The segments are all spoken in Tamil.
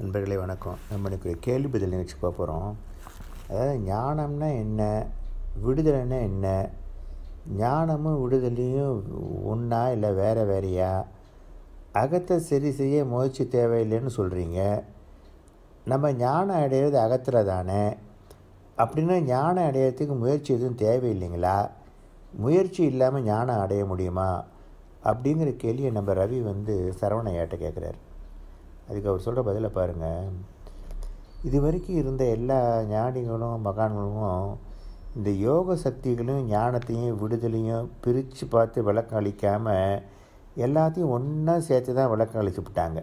நண்பர்களே வணக்கம் நம்ம இன்றைக்கு கேள்வி பதில் நிகழ்ச்சி பார்க்க போகிறோம் அதாவது ஞானம்னா என்ன விடுதலைன்னா என்ன ஞானமும் விடுதலையும் ஒன்றா இல்லை வேறு வேறையா அகத்தை சரி செய்ய முயற்சி தேவையில்லைன்னு சொல்கிறீங்க நம்ம ஞானம் அடையிறது அகத்தில் தானே அப்படின்னா ஞானம் அடையிறதுக்கு முயற்சி எதுவும் தேவையில்லைங்களா முயற்சி இல்லாமல் ஞானம் அடைய முடியுமா அப்படிங்கிற கேள்வியை நம்ம ரவி வந்து சரவணையாட்ட கேட்குறாரு அதுக்கு அவர் சொல்கிற பதிலை பாருங்கள் இது வரைக்கும் இருந்த எல்லா ஞானிகளும் மகான்களும் இந்த யோக சக்திகளையும் ஞானத்தையும் விடுதலையும் பிரித்து பார்த்து விளக்கம் அளிக்காமல் எல்லாத்தையும் ஒன்றா சேர்த்து தான் விளக்கம் விட்டாங்க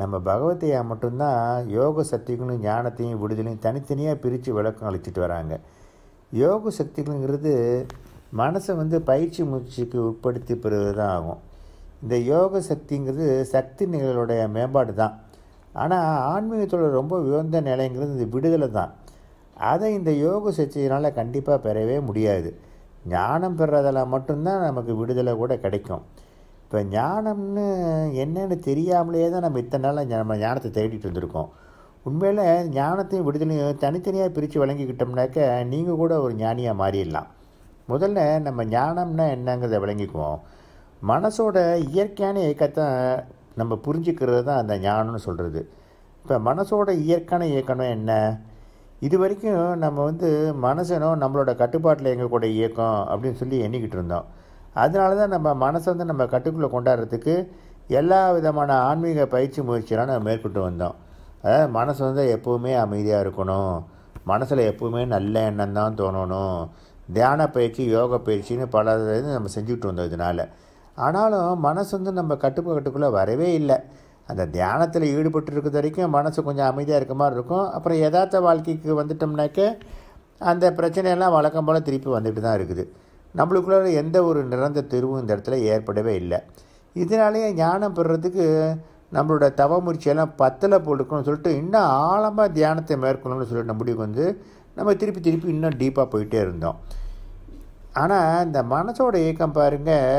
நம்ம பகவத்தையா மட்டும்தான் யோக சக்திகளும் ஞானத்தையும் விடுதலையும் தனித்தனியாக பிரித்து விளக்கம் அளிச்சுட்டு வராங்க யோக சக்திகளுங்கிறது மனசை வந்து பயிற்சி முயற்சிக்கு உட்படுத்தி பெறுவது தான் ஆகும் இந்த யோக சக்திங்கிறது சக்தி நிகழ்களுடைய மேம்பாடு தான் ஆனால் ஆன்மீகத்தோட ரொம்ப உயர்ந்த நிலைங்கிறது இந்த விடுதலை தான் அதை இந்த யோக சக்தியினால் கண்டிப்பாக பெறவே முடியாது ஞானம் பெறதால் மட்டும்தான் நமக்கு விடுதலை கூட கிடைக்கும் இப்போ ஞானம்னு என்னென்னு தெரியாமலேயே தான் நம்ம இத்தனை நாளில் நம்ம ஞானத்தை தேடிட்டு இருந்திருக்கோம் உண்மையில் ஞானத்தையும் விடுதலையும் தனித்தனியாக பிரித்து வழங்கிக்கிட்டோம்னாக்க நீங்கள் கூட ஒரு ஞானியாக மாறிடலாம் முதல்ல நம்ம ஞானம்னா என்னங்கிறத விளங்கிக்குவோம் மனசோட இயற்கையான இயக்கத்தை நம்ம புரிஞ்சுக்கிறது தான் அந்த ஞானம்னு சொல்கிறது இப்போ மனசோட இயற்கையான இயக்கம் என்ன இது வரைக்கும் நம்ம வந்து மனசனோ நம்மளோட கட்டுப்பாட்டில் இயங்கக்கூடிய இயக்கம் அப்படின்னு சொல்லி எண்ணிக்கிட்டு இருந்தோம் அதனால தான் நம்ம மனசை வந்து நம்ம கட்டுக்குள்ளே கொண்டாடுறதுக்கு எல்லா விதமான ஆன்மீக பயிற்சி முயற்சியெல்லாம் நம்ம மேற்கொண்டு வந்தோம் அதாவது மனசு வந்து எப்போவுமே அமைதியாக இருக்கணும் மனசில் எப்போவுமே நல்ல எண்ணம் தான் தோணணும் தியான பயிற்சி யோக பயிற்சின்னு பல இது நம்ம செஞ்சுக்கிட்டு வந்தோம் இதனால் ஆனாலும் மனசு வந்து நம்ம கட்டுப்பாட்டுக்குள்ளே வரவே இல்லை அந்த தியானத்தில் ஈடுபட்டு இருக்கிற வரைக்கும் மனசு கொஞ்சம் அமைதியாக இருக்க மாதிரி இருக்கும் அப்புறம் யதார்த்த வாழ்க்கைக்கு வந்துட்டோம்னாக்க அந்த பிரச்சனையெல்லாம் வழக்கம் போல் திருப்பி வந்துட்டு தான் இருக்குது நம்மளுக்குள்ள எந்த ஒரு நிரந்த திருவும் இந்த இடத்துல ஏற்படவே இல்லை இதனாலேயே ஞானம் பெறுறதுக்கு நம்மளோட தவமுயற்சியெல்லாம் பத்தில் போட்டுக்கணும்னு சொல்லிட்டு இன்னும் ஆழமாக தியானத்தை மேற்கொள்ளணும்னு சொல்லிட்டு முடிவுக்கு வந்து நம்ம திருப்பி திருப்பி இன்னும் டீப்பாக போயிட்டே இருந்தோம் ஆனால் இந்த மனசோட இயக்கம் பாருங்கள்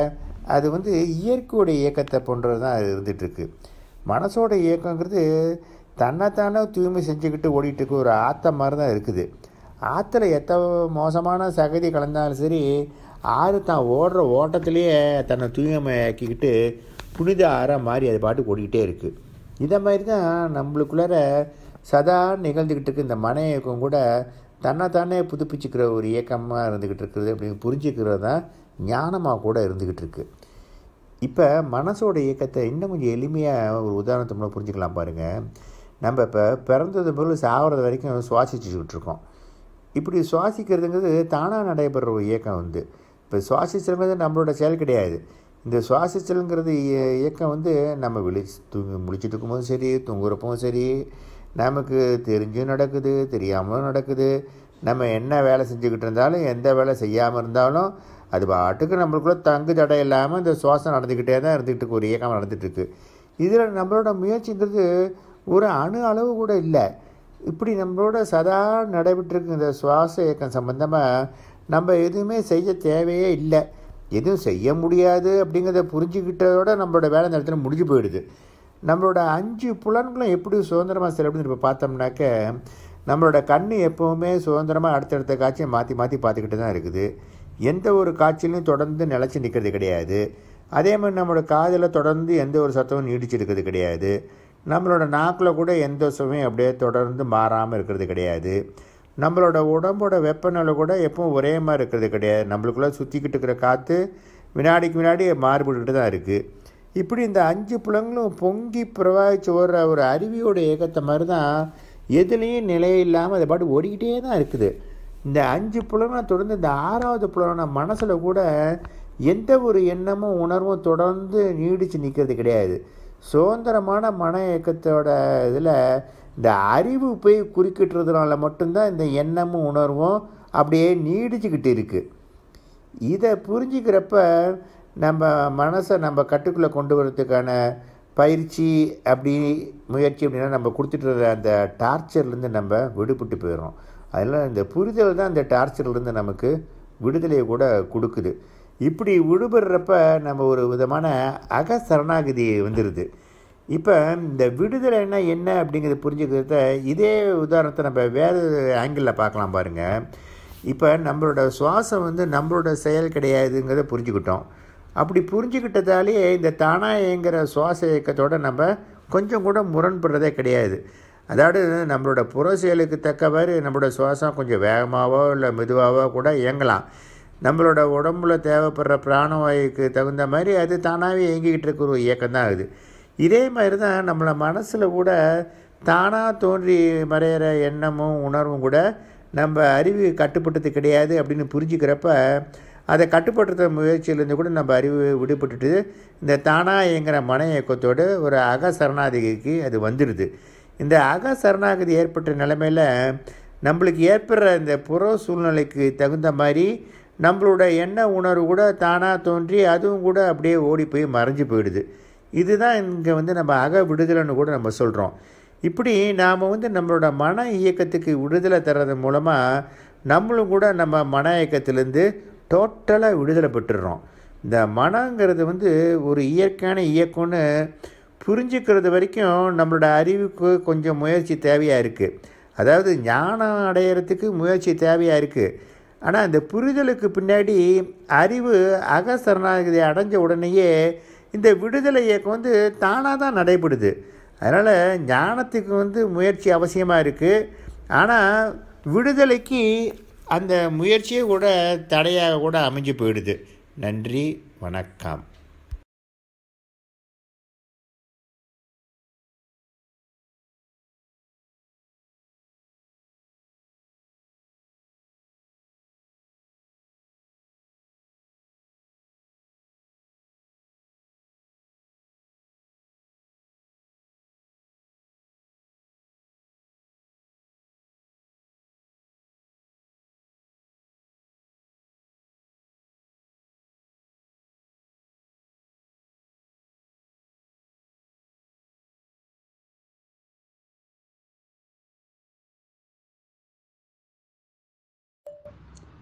அது வந்து இயற்கையோடைய இயக்கத்தை போன்றது தான் இருந்துகிட்ருக்கு மனசோட இயக்கங்கிறது தன்னைத்தானே தூய்மை செஞ்சுக்கிட்டு ஓடிட்டுருக்கு ஒரு ஆற்ற மாதிரி தான் இருக்குது ஆற்றுல எத்த மோசமான சகதி கலந்தாலும் சரி ஆறு தான் ஓடுற ஓட்டத்திலேயே தன்னை தூய்மையாக்கிக்கிட்டு புனித ஆறாக மாறி அது பாட்டுக்கு ஓடிக்கிட்டே இருக்குது இதை மாதிரி தான் நம்மளுக்குள்ளார சதா நிகழ்ந்துக்கிட்டு இருக்கு இந்த மன இயக்கம் கூட தன்னை தானே புதுப்பிச்சுக்கிற ஒரு இயக்கமாக இருந்துக்கிட்டு இருக்குது அப்படின்னு புரிஞ்சுக்கிறது தான் ஞானமாக கூட இருந்துக்கிட்டு இருக்கு இப்போ மனசோட இயக்கத்தை இன்னும் கொஞ்சம் எளிமையாக ஒரு உதாரணத்து மூலம் புரிஞ்சுக்கலாம் பாருங்கள் நம்ம இப்போ பிறந்தது பொருள் சாகிறது வரைக்கும் சுவாசிச்சுக்கிட்டு இருக்கோம் இப்படி சுவாசிக்கிறதுங்கிறது தானாக நடைபெற ஒரு இயக்கம் வந்து இப்போ சுவாசிச்சலுங்கிறது நம்மளோட செயல் கிடையாது இந்த சுவாசிச்சலுங்கிறது இயக்கம் வந்து நம்ம விழி தூங்கி முடிச்சுட்டு இருக்கும்போதும் சரி தூங்குறப்பவும் சரி நமக்கு தெரிஞ்சும் நடக்குது தெரியாமலும் நடக்குது நம்ம என்ன வேலை செஞ்சுக்கிட்டு இருந்தாலும் எந்த வேலை செய்யாமல் இருந்தாலும் அது பாட்டுக்கு நம்மளுக்குள்ளே தங்கு தடை இல்லாமல் இந்த சுவாசம் நடந்துக்கிட்டே தான் இருந்துக்கிட்டு ஒரு இயக்கம் நடந்துகிட்ருக்கு இதில் நம்மளோட முயற்சிங்கிறது ஒரு அணு அளவு கூட இல்லை இப்படி நம்மளோட சதா நடைபெற்றிருக்கு இந்த சுவாச இயக்கம் சம்மந்தமாக நம்ம எதுவுமே செய்ய தேவையே இல்லை எதுவும் செய்ய முடியாது அப்படிங்கிறத புரிஞ்சுக்கிட்டதோட நம்மளோட வேலை நேரத்தில் முடிஞ்சு போயிடுது நம்மளோட அஞ்சு புலன்களும் எப்படி சுதந்திரமாக செலவிடுன்னு இப்போ பார்த்தோம்னாக்க நம்மளோட கண் எப்போவுமே சுதந்திரமாக அடுத்தடுத்த காட்சியை மாற்றி மாற்றி பார்த்துக்கிட்டு தான் இருக்குது எந்த ஒரு காட்சியிலையும் தொடர்ந்து நிலச்சி நிற்கிறது கிடையாது அதே மாதிரி நம்மளோட காதில் தொடர்ந்து எந்த ஒரு சத்தமும் நீடிச்சிருக்கிறது கிடையாது நம்மளோட நாக்கில் கூட எந்த சுவையும் அப்படியே தொடர்ந்து மாறாமல் இருக்கிறது கிடையாது நம்மளோட உடம்போட வெப்பநிலை கூட எப்பவும் ஒரே மாதிரி இருக்கிறது கிடையாது நம்மளுக்குள்ளே சுற்றிக்கிட்டு இருக்கிற காற்று வினாடிக்கு வினாடி மாறுபட்டுக்கிட்டு தான் இருக்குது இப்படி இந்த அஞ்சு புலங்களும் பொங்கி பிரவாகிச்சு ஓடுற ஒரு அருவியோட இயக்கத்தை மாதிரி தான் எதுலேயும் நிலையே இல்லாமல் அதை பாட்டு ஓடிக்கிட்டே தான் இருக்குது இந்த அஞ்சு புலங்களை தொடர்ந்து இந்த ஆறாவது புலனான மனசில் கூட எந்த ஒரு எண்ணமும் உணர்வும் தொடர்ந்து நீடித்து நிற்கிறது கிடையாது சுதந்திரமான மன இயக்கத்தோட இதில் இந்த அறிவு போய் குறுக்கிட்டுறதுனால மட்டும்தான் இந்த எண்ணமும் உணர்வும் அப்படியே நீடிச்சுக்கிட்டு இருக்குது இதை புரிஞ்சுக்கிறப்ப நம்ம மனசை நம்ம கட்டுக்குள்ளே கொண்டு வரதுக்கான பயிற்சி அப்படி முயற்சி அப்படின்னா நம்ம கொடுத்துட்டு அந்த டார்ச்சர்லேருந்து நம்ம விடுபட்டு போயிடும் அதெல்லாம் இந்த புரிதல் தான் அந்த டார்ச்சர்லேருந்து நமக்கு விடுதலையை கூட கொடுக்குது இப்படி விடுபடுறப்ப நம்ம ஒரு விதமான அக சரணாகதி வந்துடுது இப்போ இந்த விடுதலைன்னா என்ன அப்படிங்கிறது புரிஞ்சுக்கிறத இதே உதாரணத்தை நம்ம வேறு ஆங்கிளில் பார்க்கலாம் பாருங்கள் இப்போ நம்மளோட சுவாசம் வந்து நம்மளோட செயல் கிடையாதுங்கிறத புரிஞ்சுக்கிட்டோம் அப்படி புரிஞ்சுக்கிட்டதாலே இந்த தானா இயங்குகிற சுவாச இயக்கத்தோடு நம்ம கொஞ்சம் கூட முரண்படுறதே கிடையாது அதாவது நம்மளோட புற செயலுக்கு தக்கவாறு நம்மளோட சுவாசம் கொஞ்சம் வேகமாகவோ இல்லை மெதுவாகவோ கூட இயங்கலாம் நம்மளோட உடம்புல தேவைப்படுற பிராணவாயுக்கு தகுந்த மாதிரி அது தானாகவே இயங்கிக்கிட்டு இருக்கிற ஒரு இயக்கம் தான் ஆகுது இதே மாதிரி தான் நம்மளை மனசில் கூட தானாக தோன்றி மறையிற எண்ணமும் உணர்வும் கூட நம்ம அறிவு கட்டுப்பட்டது கிடையாது அப்படின்னு புரிஞ்சுக்கிறப்ப அதை கட்டுப்படுத்துகிற முயற்சியிலேருந்து கூட நம்ம அறிவு விடுபட்டுட்டு இந்த தானா இயங்குகிற மன இயக்கத்தோடு ஒரு அக சரணாதிக்கு அது வந்துடுது இந்த அக சரணாகதி ஏற்பட்ட நிலைமையில் நம்மளுக்கு ஏற்படுற இந்த புற சூழ்நிலைக்கு தகுந்த மாதிரி நம்மளோட எண்ண உணர்வு கூட தானாக தோன்றி அதுவும் கூட அப்படியே ஓடி போய் மறைஞ்சு போயிடுது இதுதான் இங்கே வந்து நம்ம அக விடுதலைன்னு கூட நம்ம சொல்கிறோம் இப்படி நாம் வந்து நம்மளோட மன இயக்கத்துக்கு விடுதலை தர்றது மூலமாக நம்மளும் கூட நம்ம மன இயக்கத்திலேருந்து டோட்டலாக விடுதலை பெற்றுடுறோம் இந்த மனங்கிறது வந்து ஒரு இயற்கையான இயக்கம்னு புரிஞ்சுக்கிறது வரைக்கும் நம்மளோட அறிவுக்கு கொஞ்சம் முயற்சி தேவையாக இருக்குது அதாவது ஞானம் அடையிறதுக்கு முயற்சி தேவையாக இருக்குது ஆனால் இந்த புரிதலுக்கு பின்னாடி அறிவு அகசரணாகதி அடைஞ்ச உடனேயே இந்த விடுதலை இயக்கம் வந்து தானாக தான் நடைபெறுது அதனால் ஞானத்துக்கு வந்து முயற்சி அவசியமாக இருக்குது ஆனால் விடுதலைக்கு அந்த முயற்சியை கூட தடையாக கூட அமைஞ்சு போயிடுது நன்றி வணக்கம்